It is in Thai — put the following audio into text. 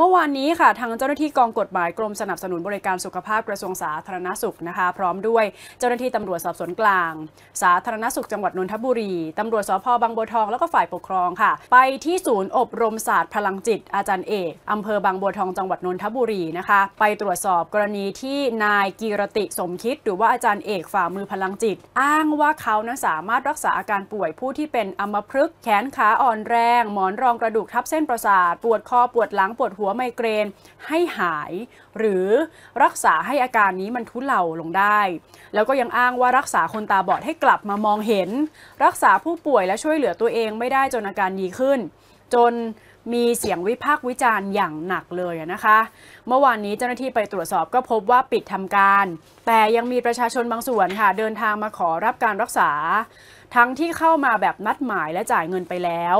เมื่อวานนี้ค่ะทางเจ้าหน้าที่กองกฎหมายกรมสนับสนุนบริการสุขภาพกระทรวงสาธารณสุขนะคะ พร้อมด้วยเจ้าหน้าที่ตำรวจสอบสวนกลางสาธารณสุขจังหวัดนนทบุรีตำรวจสพบางบัวทองแล้วก็ฝ่ายปกครองค่ะ ไปที่ศูนย์อบรมศาสตร์พลังจิต อาจารย์เอกอำเภอบางบัวทอง จังหวัดนนทบุรีนะคะ ไปตรวจสอบกรณีที่นายกีรติสมคิด หรือว่าอาจารย์เอกฝ่ามือพลังจิต อ้างว่าเขานั้นสามารถรักษาอาการป่วยผู้ที่เป็นอัมพฤกษ์แขนขาอ่อนแรงหมอนรองกระดูกทับเส้นประสาทปวดคอปวดหลังปวดหัววไมเกรนให้หาย หรือรักษาให้อาการนี้มันทุเลาลงได้ แล้วก็ยังอ้างว่ารักษาคนตาบอดให้กลับมามองเห็น รักษาผู้ป่วยและช่วยเหลือตัวเองไม่ได้จนอาการดีขึ้น จนมีเสียงวิพากษ์วิจารณ์อย่างหนักเลยนะคะ เมื่อวานนี้เจ้าหน้าที่ไปตรวจสอบก็พบว่าปิดทำการ แต่ยังมีประชาชนบางส่วน ค่ะ เดินทางมาขอรับการรักษา ทั้งที่เข้ามาแบบนัดหมายและจ่ายเงินไปแล้ว